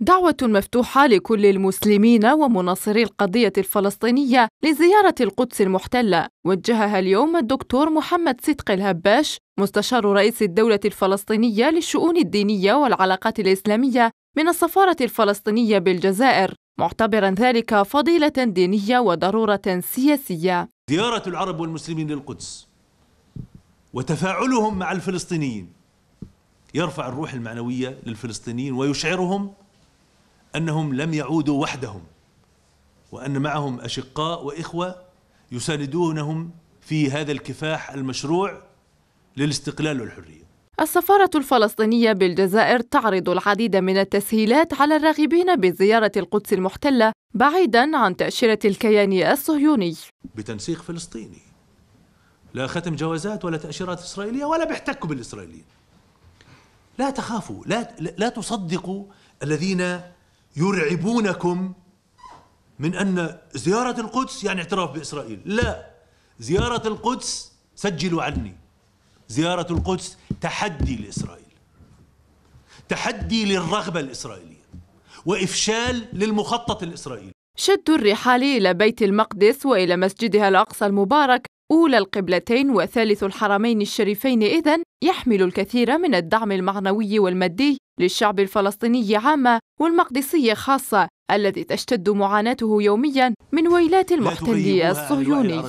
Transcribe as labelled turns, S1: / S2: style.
S1: دعوة مفتوحة لكل المسلمين ومناصري القضية الفلسطينية لزيارة القدس المحتلة وجهها اليوم الدكتور محمد صدق الهباش مستشار رئيس الدولة الفلسطينية للشؤون الدينية والعلاقات الإسلامية من السفارة الفلسطينية بالجزائر معتبرا ذلك فضيلة دينية وضرورة سياسية
S2: زيارة العرب والمسلمين للقدس وتفاعلهم مع الفلسطينيين يرفع الروح المعنوية للفلسطينيين ويشعرهم أنهم لم يعودوا وحدهم وأن معهم أشقاء وإخوة يساندونهم في هذا الكفاح المشروع للاستقلال والحرية
S1: السفارة الفلسطينية بالجزائر تعرض العديد من التسهيلات على الراغبين بزيارة القدس المحتلة بعيدا عن تأشيرة الكيان الصهيوني
S2: بتنسيق فلسطيني لا ختم جوازات ولا تأشيرات إسرائيلية ولا بيحتكوا بالإسرائيليين لا تخافوا لا, لا تصدقوا الذين يرعبونكم من أن زيارة القدس يعني اعتراف بإسرائيل لا زيارة القدس سجلوا عني زيارة القدس تحدي لإسرائيل تحدي للرغبة الإسرائيلية وإفشال للمخطط الإسرائيلي
S1: شد الرحال إلى بيت المقدس وإلى مسجدها الأقصى المبارك أولى القبلتين وثالث الحرمين الشريفين إذن يحمل الكثير من الدعم المعنوي والمادي للشعب الفلسطيني عامة والمقدسية خاصة الذي تشتد معاناته يوميا من ويلات المحتل الصهيوني